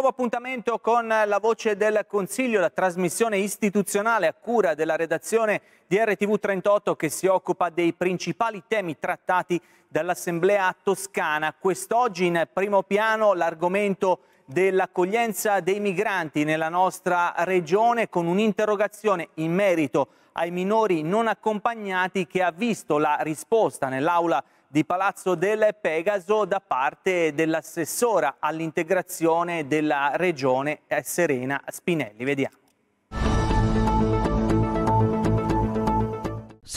nuovo appuntamento con la voce del Consiglio, la trasmissione istituzionale a cura della redazione di RTV 38 che si occupa dei principali temi trattati dall'Assemblea toscana. Quest'oggi in primo piano l'argomento dell'accoglienza dei migranti nella nostra regione con un'interrogazione in merito ai minori non accompagnati che ha visto la risposta nell'aula di Palazzo del Pegaso da parte dell'assessora all'integrazione della regione eh, Serena Spinelli. Vediamo.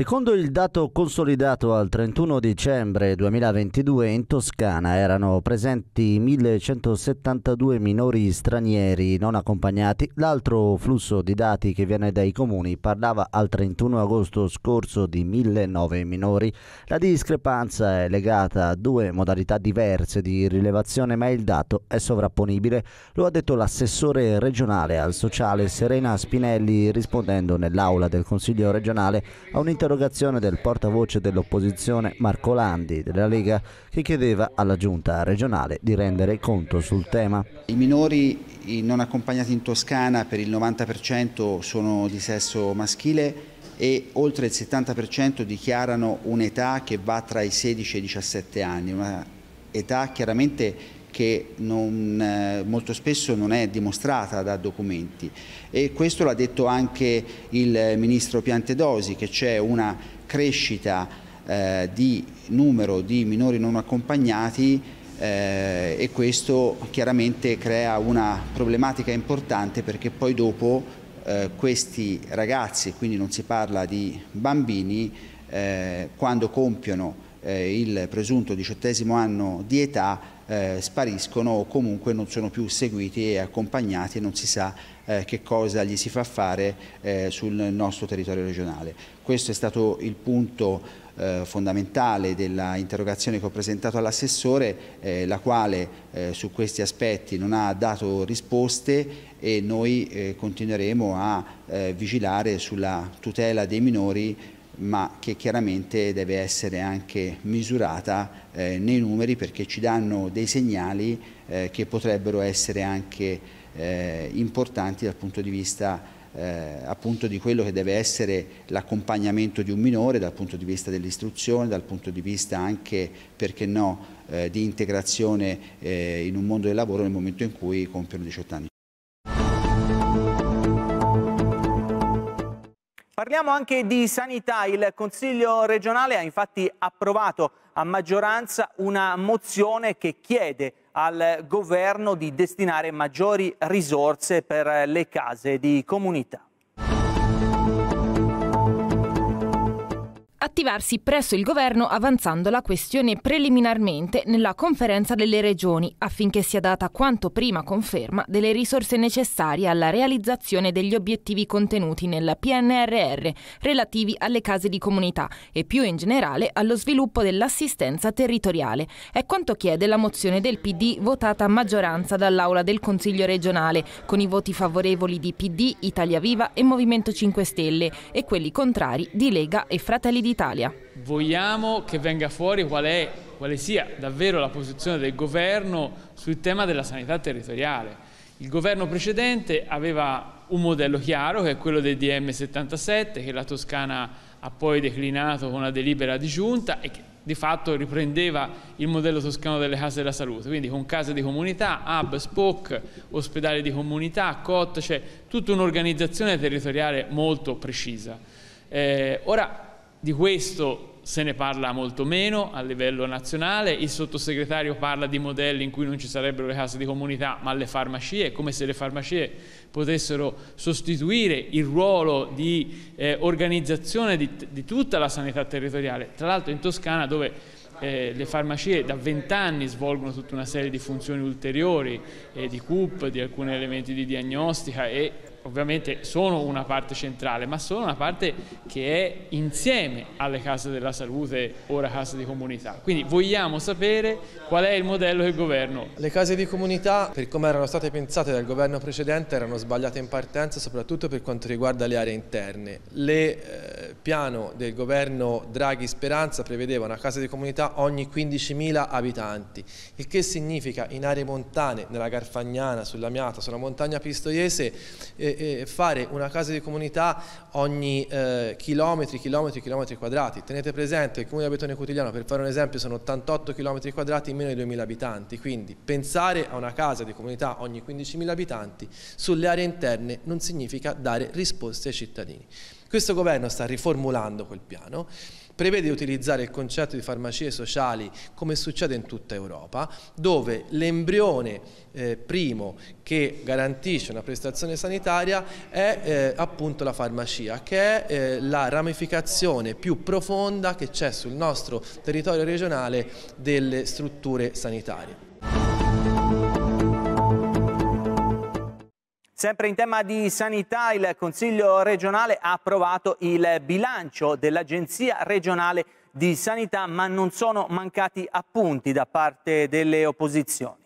Secondo il dato consolidato al 31 dicembre 2022 in Toscana erano presenti 1172 minori stranieri non accompagnati. L'altro flusso di dati che viene dai comuni parlava al 31 agosto scorso di 1009 minori. La discrepanza è legata a due modalità diverse di rilevazione ma il dato è sovrapponibile. Lo ha detto l'assessore regionale al sociale Serena Spinelli rispondendo nell'aula del Consiglio regionale a un intervento all'interrogazione del portavoce dell'opposizione Marco Landi della Lega che chiedeva alla giunta regionale di rendere conto sul tema. I minori non accompagnati in Toscana per il 90% sono di sesso maschile e oltre il 70% dichiarano un'età che va tra i 16 e i 17 anni, una età chiaramente che non, eh, molto spesso non è dimostrata da documenti e questo l'ha detto anche il ministro Piantedosi che c'è una crescita eh, di numero di minori non accompagnati eh, e questo chiaramente crea una problematica importante perché poi dopo eh, questi ragazzi, quindi non si parla di bambini, eh, quando compiono eh, il presunto diciottesimo anno di età eh, spariscono o comunque non sono più seguiti e accompagnati e non si sa eh, che cosa gli si fa fare eh, sul nostro territorio regionale. Questo è stato il punto eh, fondamentale della interrogazione che ho presentato all'assessore, eh, la quale eh, su questi aspetti non ha dato risposte e noi continueremo a vigilare sulla tutela dei minori ma che chiaramente deve essere anche misurata eh, nei numeri perché ci danno dei segnali eh, che potrebbero essere anche eh, importanti dal punto di vista eh, appunto di quello che deve essere l'accompagnamento di un minore dal punto di vista dell'istruzione, dal punto di vista anche, perché no, eh, di integrazione eh, in un mondo del lavoro nel momento in cui compiono 18 anni. Parliamo anche di sanità. Il Consiglio regionale ha infatti approvato a maggioranza una mozione che chiede al governo di destinare maggiori risorse per le case di comunità. attivarsi presso il governo avanzando la questione preliminarmente nella conferenza delle regioni affinché sia data quanto prima conferma delle risorse necessarie alla realizzazione degli obiettivi contenuti nel PNRR relativi alle case di comunità e più in generale allo sviluppo dell'assistenza territoriale. È quanto chiede la mozione del PD votata a maggioranza dall'Aula del Consiglio regionale con i voti favorevoli di PD, Italia Viva e Movimento 5 Stelle e quelli contrari di Lega e Fratelli d'Italia. Italia. Vogliamo che venga fuori qual è, quale sia davvero la posizione del governo sul tema della sanità territoriale. Il governo precedente aveva un modello chiaro che è quello del DM77 che la Toscana ha poi declinato con una delibera di giunta e che di fatto riprendeva il modello toscano delle case della salute, quindi con case di comunità, hub, SPOC, ospedali di comunità, COT, cioè tutta un'organizzazione territoriale molto precisa. Eh, ora di questo se ne parla molto meno a livello nazionale, il sottosegretario parla di modelli in cui non ci sarebbero le case di comunità ma le farmacie, come se le farmacie potessero sostituire il ruolo di eh, organizzazione di, di, tutta la sanità territoriale. Tra l'altro in Toscana dove eh, le farmacie da vent'anni svolgono tutta una serie di funzioni ulteriori eh, di CUP, di alcuni elementi di diagnostica e ovviamente sono una parte centrale, ma sono una parte che è insieme alle case della salute, ora case di comunità. Quindi vogliamo sapere qual è il modello del governo. Le case di comunità, per come erano state pensate dal governo precedente, erano sbagliate in partenza, soprattutto per quanto riguarda le aree interne. Il eh, piano del governo Draghi Speranza prevedeva una casa di comunità ogni 15.000 abitanti, il che significa in aree montane, nella Garfagnana, sulla Miata, sulla montagna pistoiese, eh, eh, fare una casa di comunità ogni eh, chilometri, chilometri, chilometri quadrati. Tenete presente che il comune di Abetone Quotidiano, per fare un esempio, sono 88 chilometri quadrati in meno di 2.000 abitanti, quindi pensare a una casa di comunità ogni 15.000 abitanti sulle aree interne non significa dare risposte ai cittadini. Questo governo sta riformulando quel piano prevede di utilizzare il concetto di farmacie sociali come succede in tutta Europa, dove l'embrione eh, primo che garantisce una prestazione sanitaria è eh, appunto la farmacia, che è eh, la ramificazione più profonda che c'è sul nostro territorio regionale delle strutture sanitarie. Sempre in tema di sanità, il Consiglio regionale ha approvato il bilancio dell'Agenzia regionale di sanità, ma non sono mancati appunti da parte delle opposizioni.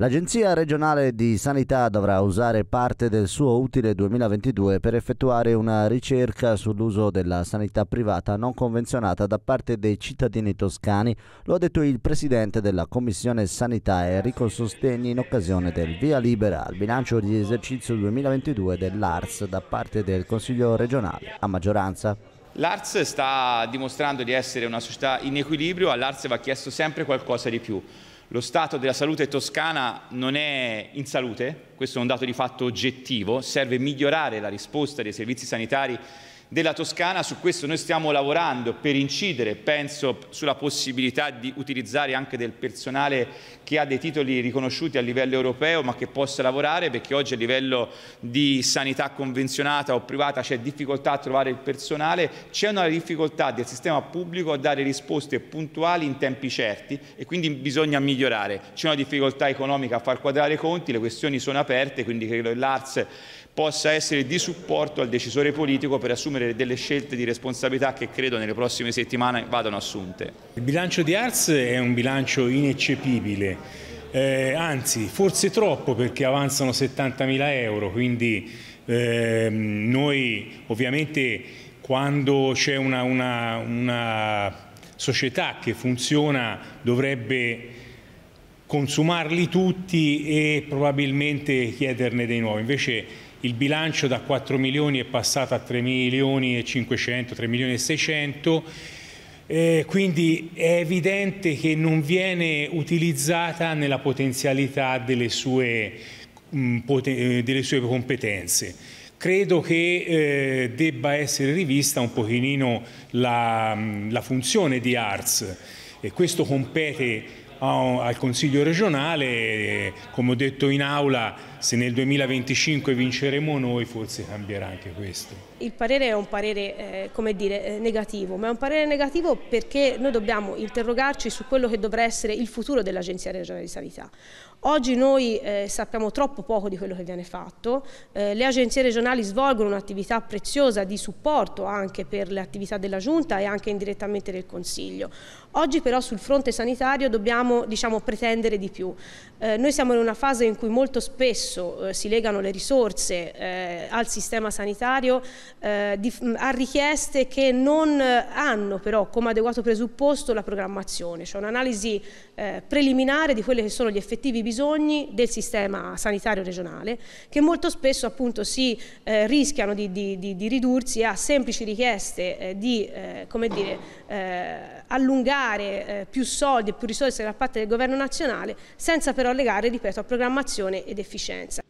L'Agenzia regionale di sanità dovrà usare parte del suo utile 2022 per effettuare una ricerca sull'uso della sanità privata non convenzionata da parte dei cittadini toscani, lo ha detto il presidente della Commissione Sanità Enrico Sostegni in occasione del via libera al bilancio di esercizio 2022 dell'ARS da parte del Consiglio regionale a maggioranza. L'ARS sta dimostrando di essere una società in equilibrio, all'ARS va chiesto sempre qualcosa di più lo stato della salute toscana non è in salute, questo è un dato di fatto oggettivo, serve migliorare la risposta dei servizi sanitari della Toscana, su questo noi stiamo lavorando per incidere, penso sulla possibilità di utilizzare anche del personale che ha dei titoli riconosciuti a livello europeo ma che possa lavorare perché oggi a livello di sanità convenzionata o privata c'è difficoltà a trovare il personale, c'è una difficoltà del sistema pubblico a dare risposte puntuali in tempi certi e quindi bisogna migliorare, c'è una difficoltà economica a far quadrare i conti, le questioni sono aperte, quindi credo che l'ARS possa essere di supporto al decisore politico per assumere delle scelte di responsabilità che credo nelle prossime settimane vadano assunte. Il bilancio di Ars è un bilancio ineccepibile, eh, anzi forse troppo perché avanzano 70.000 euro, quindi eh, noi ovviamente quando c'è una, una, una società che funziona dovrebbe consumarli tutti e probabilmente chiederne dei nuovi. Invece il bilancio da 4 milioni è passato a 3 milioni e 500, 3 milioni e 600, eh, quindi è evidente che non viene utilizzata nella potenzialità delle sue, mh, mm, poten eh, delle sue competenze. Credo che eh, debba essere rivista un pochino la, mm, la funzione di ARS e questo compete al Consiglio regionale, eh, come ho detto in aula se nel 2025 vinceremo noi forse cambierà anche questo. Il parere è un parere eh, come dire, eh, negativo, ma è un parere negativo perché noi dobbiamo interrogarci su quello che dovrà essere il futuro dell'Agenzia regionale di sanità. Oggi noi eh, sappiamo troppo poco di quello che viene fatto, eh, le agenzie regionali svolgono un'attività preziosa di supporto anche per le attività della Giunta e anche indirettamente del Consiglio. Oggi però sul fronte sanitario dobbiamo diciamo, pretendere di più. Eh, noi siamo in una fase in cui molto spesso eh, si legano le risorse eh, al sistema sanitario eh, di, a richieste che non hanno però come adeguato presupposto la programmazione, cioè un'analisi preliminare di quelli che sono gli effettivi bisogni bisogni del sistema sanitario regionale che molto spesso appunto si eh, rischiano di, di, di, di, ridursi a semplici richieste eh, di eh, come dire, eh, allungare eh, più soldi e più risorse da parte del governo nazionale senza però legare, ripeto, a programmazione ed efficienza.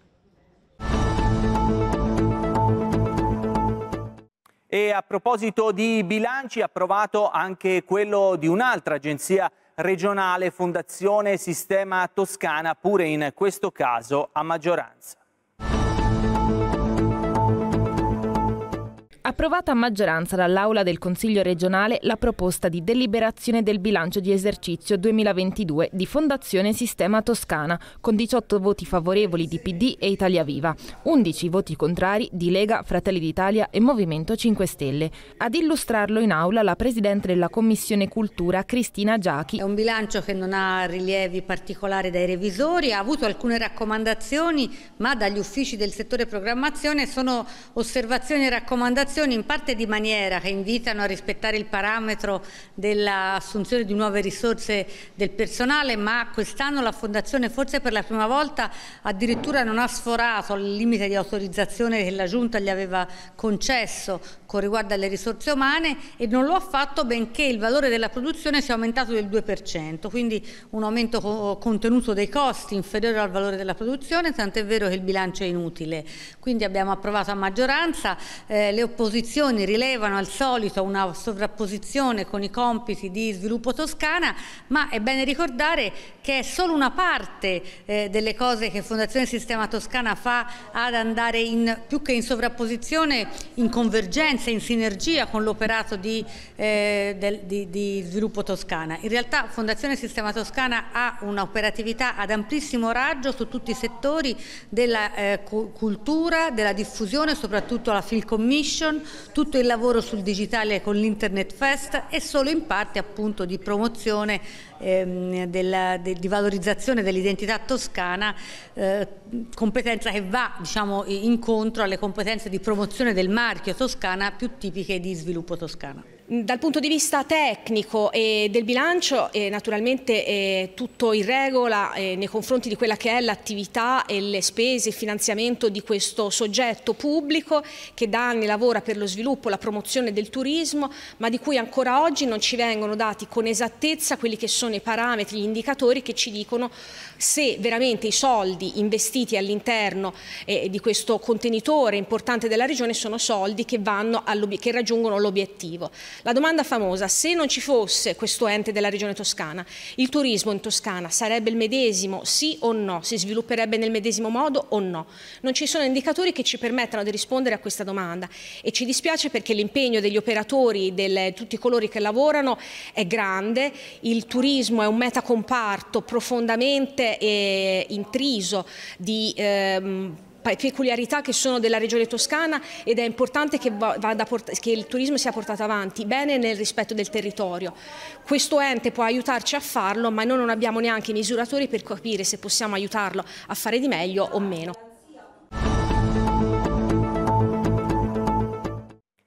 E a proposito di bilanci, approvato anche quello di un'altra agenzia regionale Fondazione Sistema Toscana, pure in questo caso a maggioranza. approvata a maggioranza dall'Aula del Consiglio regionale la proposta di deliberazione del bilancio di esercizio 2022 di Fondazione Sistema Toscana, con 18 voti favorevoli di PD e Italia Viva, 11 voti contrari di Lega, Fratelli d'Italia e Movimento 5 Stelle. Ad illustrarlo in aula la Presidente della Commissione Cultura, Cristina Giachi. È un bilancio che non ha rilievi particolari dai revisori, ha avuto alcune raccomandazioni, ma dagli uffici del settore programmazione sono osservazioni e raccomandazioni osservazioni in parte di maniera che invitano a rispettare il parametro dell'assunzione di nuove risorse del personale, ma quest'anno la Fondazione forse per la prima volta addirittura non ha sforato il limite di autorizzazione che la Giunta gli aveva concesso con riguardo alle risorse umane e non lo ha fatto benché il valore della produzione sia aumentato del 2%, quindi un aumento contenuto dei costi inferiore al valore della produzione, tant'è vero che il bilancio è inutile. Quindi abbiamo approvato a maggioranza, eh, le opposizioni posizioni rilevano al solito una sovrapposizione con i compiti di sviluppo toscana, ma è bene ricordare che è solo una parte eh, delle cose che Fondazione Sistema Toscana fa ad andare in, più che in sovrapposizione, in convergenza, in sinergia con l'operato di, eh, di, di sviluppo toscana. In realtà Fondazione Sistema Toscana ha un'operatività ad amplissimo raggio su tutti i settori della eh, cultura, della diffusione, soprattutto la Film Commission, tutto il lavoro sul digitale con l'Internet Fest e solo in parte appunto di promozione ehm, della, de, di valorizzazione dell'identità toscana, eh, competenza che va diciamo, incontro alle competenze di promozione del marchio toscana più tipiche di sviluppo toscana. Dal punto di vista tecnico e del bilancio eh, naturalmente eh, tutto in regola eh, nei confronti di quella che è l'attività e le spese, il finanziamento di questo soggetto pubblico che da anni lavora per lo sviluppo, e la promozione del turismo, ma di cui ancora oggi non ci vengono dati con esattezza quelli che sono i parametri, gli indicatori che ci dicono se veramente i soldi investiti all'interno eh, di questo contenitore importante della regione sono soldi che, che raggiungono l'obiettivo. La domanda famosa, se non ci fosse questo ente della regione toscana, il turismo in Toscana sarebbe il medesimo, sì o no? Si svilupperebbe nel medesimo modo o no? Non ci sono indicatori che ci permettano di rispondere a questa domanda e ci dispiace perché l'impegno degli operatori, di tutti coloro che lavorano, è grande. Il turismo è un metacomparto profondamente eh, intriso di... Ehm, peculiarità che sono della regione toscana ed è importante che, che, il turismo sia portato avanti bene nel rispetto del territorio. Questo ente può aiutarci a farlo ma noi non abbiamo neanche i misuratori per capire se possiamo aiutarlo a fare di meglio o meno.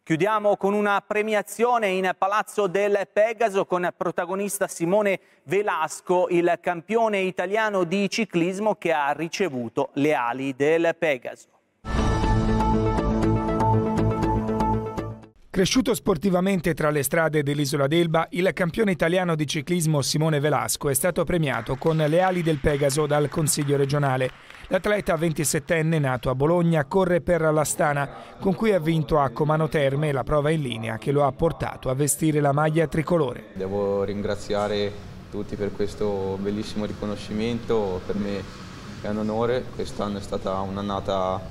Chiudiamo con una premiazione in Palazzo del Pegaso con protagonista Simone Velasco, il campione italiano di ciclismo che ha ricevuto le ali del Pegaso. Cresciuto sportivamente tra le strade dell'isola d'Elba, il campione italiano di ciclismo Simone Velasco è stato premiato con le ali del Pegaso dal Consiglio regionale. L'atleta 27enne nato a Bologna corre per l'Astana, con cui ha vinto a Comano Terme la prova in linea che lo ha portato a vestire la maglia tricolore. Devo ringraziare tutti per questo bellissimo riconoscimento, per me è un onore, quest'anno è stata un'annata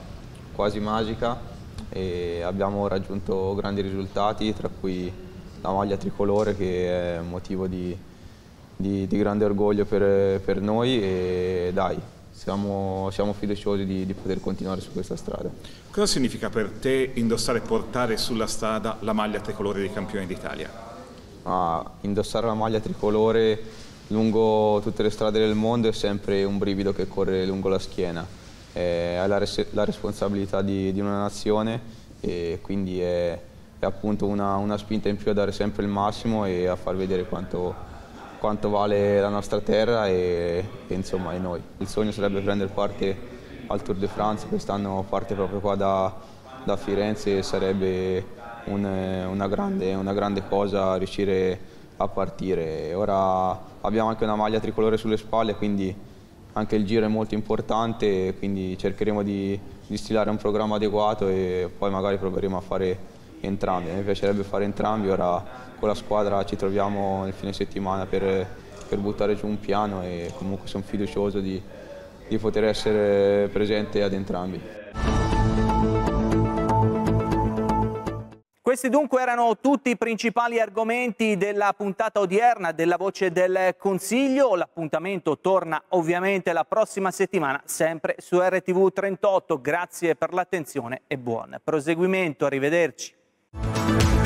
quasi magica e abbiamo raggiunto grandi risultati, tra cui la maglia tricolore che è motivo di, di, di grande orgoglio per, per, noi e dai, siamo, siamo fiduciosi di, di, poter continuare su questa strada. Cosa significa per te indossare e portare sulla strada la maglia tricolore dei campioni d'Italia? Ah, indossare la maglia tricolore lungo tutte le strade del mondo è sempre un brivido che corre lungo la schiena eh, ha la, res la, responsabilità di, di, una nazione e quindi è, è appunto una, una, spinta in più a dare sempre il massimo e a far vedere quanto, quanto vale la nostra terra e, e insomma e noi. Il sogno sarebbe prendere parte al Tour de France, quest'anno parte proprio qua da, da Firenze e sarebbe un, una, grande, una grande cosa riuscire a partire. Ora abbiamo anche una maglia tricolore sulle spalle, quindi anche il giro è molto importante, quindi cercheremo di, di stilare un programma adeguato e poi magari proveremo a fare entrambi. Mi piacerebbe fare entrambi, ora con la squadra ci troviamo nel fine settimana per, per buttare giù un piano e comunque sono fiducioso di, di poter essere presente ad entrambi. Questi dunque erano tutti i principali argomenti della puntata odierna della Voce del Consiglio. L'appuntamento torna ovviamente la prossima settimana sempre su RTV 38. Grazie per l'attenzione e buon proseguimento. Arrivederci.